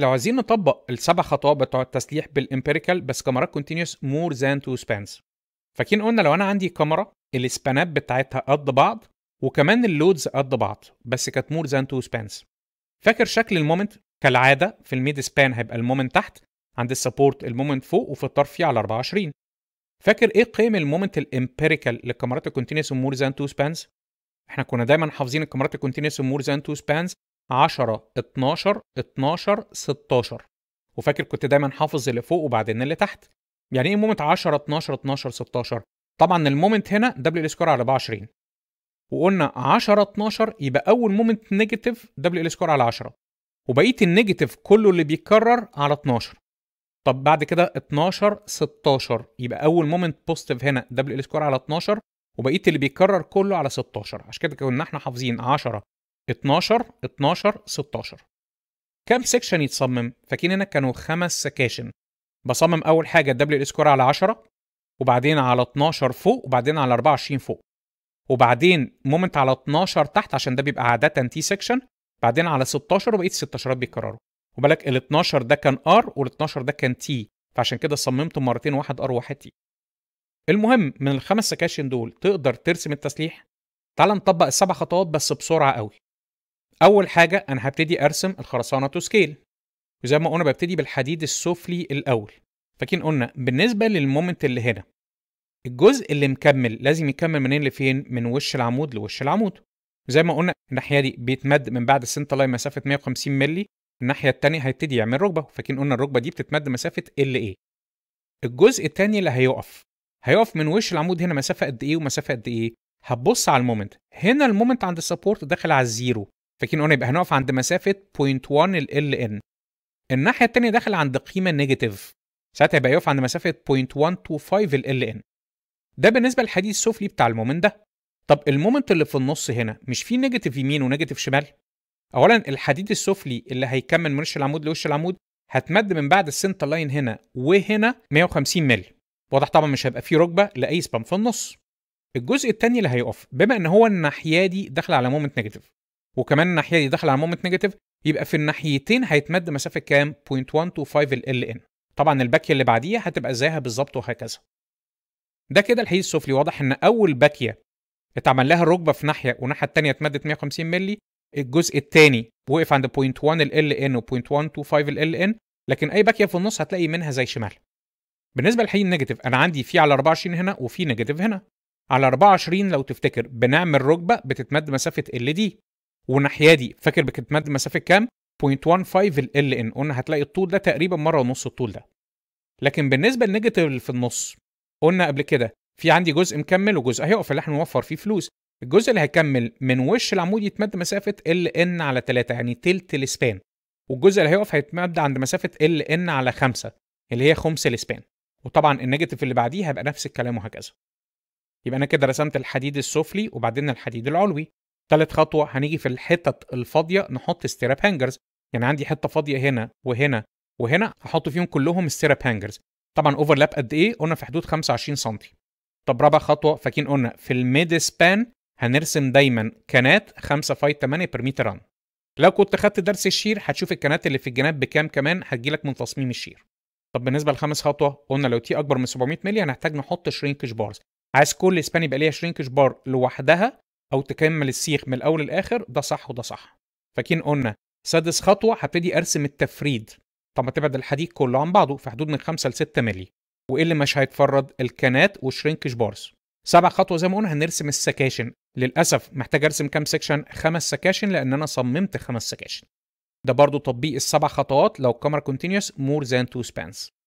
لو عايزين نطبق السبع خطوات بتوع التسليح بالامبيريكال بس كاميرات كونتينيوس مور ذان تو سبانز فاكرين قلنا لو انا عندي كاميرا السبانات بتاعتها قد بعض وكمان اللودز قد بعض بس كانت مور ذان تو سبانز فاكر شكل المومنت كالعاده في الميد سبان هيبقى المومنت تحت عند السبورت المومنت فوق وفي الطرف على 24 فاكر ايه قيم المومنت الامبيريكال للكاميرات الكونتينيوس مور ذان تو سبانز احنا كنا دايما حافظين الكاميرات الكونتينيوس مور ذان تو سبانز 10 12 12 16 وفاكر كنت دايما حافظ اللي فوق وبعدين اللي تحت يعني ايه مومنت 10 12 12 16 طبعا المومنت هنا دبليو السكور على 24 وقلنا 10 12 يبقى اول مومنت نيجاتيف دبليو السكور على 10 وبقيه النيجاتيف كله اللي بيتكرر على 12 طب بعد كده 12 16 يبقى اول مومنت بوزيتيف هنا دبليو السكور على 12 وبقيه اللي بيتكرر كله على 16 عشان كده كنا احنا حافظين 10 12 12 16 كام سيكشن يتصمم فاكرين هنا كانوا خمس سكاشن بصمم اول حاجه الدبليو سكوير على 10 وبعدين على 12 فوق وبعدين على 24 فوق وبعدين مومنت على 12 تحت عشان ده بيبقى عاده تي سيكشن بعدين على 16 وبقيه 16 بيتكرروا وبالك ال 12 ده كان ار وال 12 ده كان تي فعشان كده صممته مرتين واحد ار وواحد تي المهم من الخمس سكاشن دول تقدر ترسم التسليح تعال نطبق السبع خطوات بس بسرعه قوي اول حاجه انا هبتدي ارسم الخرسانه تو سكيل وزي ما قلنا ببتدي بالحديد السفلي الاول فاكرين قلنا بالنسبه للمومنت اللي هنا الجزء اللي مكمل لازم يكمل منين لفين من وش العمود لوش العمود زي ما قلنا الناحيه دي بيتمد من بعد السنتر لاين مسافه 150 مللي الناحيه التانية هيبتدي يعمل ركبه فاكرين قلنا الركبه دي بتتمد مسافه ال ايه الجزء التاني اللي هيقف هيقف من وش العمود هنا مسافه قد ايه ومسافه قد ايه هتبص على المومنت هنا المومنت عند السبورت داخل على الزيرو فاكرين قلنا يبقى هنقف عند مسافه 0.1 ال ان الناحيه الثانيه داخل عند قيمه نيجاتيف ساعتها يبقى يقف عند مسافه 0.125 ال ان ده بالنسبه للحديد السفلي بتاع المومنت ده طب المومنت اللي في النص هنا مش فيه نيجاتيف يمين ونيجاتيف شمال اولا الحديد السفلي اللي هيكمل من وش العمود لوش العمود هتمد من بعد السنتر لاين هنا وهنا 150 مل واضح طبعا مش هيبقى فيه ركبه لاي سبام في النص الجزء الثاني اللي هيقف بما ان هو الناحيه دي داخله على مومنت نيجاتيف وكمان الناحيه دي داخله على مومنت نيجاتيف يبقى في الناحيتين هيتمد مسافه كام 0.125 ال ان طبعا الباكيه اللي بعديها هتبقى زيها بالظبط وهكذا ده كده الحديد السفلي واضح ان اول باكيه اتعمل لها الركبه في ناحيه والناحيه الثانيه اتمدت 150 مللي الجزء الثاني وقف عند 0.1 ال ان و 0.125 ال ان لكن اي باكيه في النص هتلاقي منها زي شمال بالنسبه للحي النيجاتيف انا عندي في على 24 هنا وفي نيجاتيف هنا على 24 لو تفتكر بنعمل ركبه بتتمد مسافه ال دي والناحيه دي فاكر بتتمد مسافه كام 0.15 ال ان قلنا هتلاقي الطول ده تقريبا مره ونص الطول ده لكن بالنسبه للنيجاتيف اللي في النص قلنا قبل كده في عندي جزء مكمل وجزء هيقف اللي احنا نوفر فيه فلوس الجزء اللي هيكمل من وش العمود يتمد مسافه ال ان على 3 يعني تلت الاسبان والجزء اللي هيقف هيتمد عند مسافه ال ان على 5 اللي هي خمس الاسبان وطبعا النيجاتيف اللي بعديه هيبقى نفس الكلام وهكذا يبقى انا كده رسمت الحديد السفلي وبعدين الحديد العلوي ثالث خطوه هنيجي في الحتت الفاضيه نحط ستيراب هانجرز يعني عندي حته فاضيه هنا وهنا وهنا هحط فيهم كلهم ستيراب هانجرز طبعا اوفرلاب قد ايه قلنا في حدود 25 سم طب رابع خطوه فاكرين قلنا في الميد سبان هنرسم دايما كانات 5 فايت 8 بير متر ران لو كنت خدت درس الشير هتشوف الكانات اللي في الجناب بكام كمان هتجيلك من تصميم الشير طب بالنسبه لخامس خطوه قلنا لو تي اكبر من 700 مللي هنحتاج نحط شرينكش بارز عايز كل سبان يبقى ليها شرينكش بار لوحدها او تكمل السيخ من الاول للاخر ده صح وده صح فاكين قلنا سادس خطوه هبتدي ارسم التفريد طب ما تبعد الحديد كله عن بعضه في حدود من 5 ل 6 مللي وايه اللي مش هيتفرد الكنات والشرينكش بارز سبع خطوه زي ما قلنا هنرسم السكاشن للاسف محتاج ارسم كام سكشن خمس سكاشن لان انا صممت خمس سكاشن ده برضو تطبيق السبع خطوات لو الكاميرا كونتينيوس مور ذان تو سبانس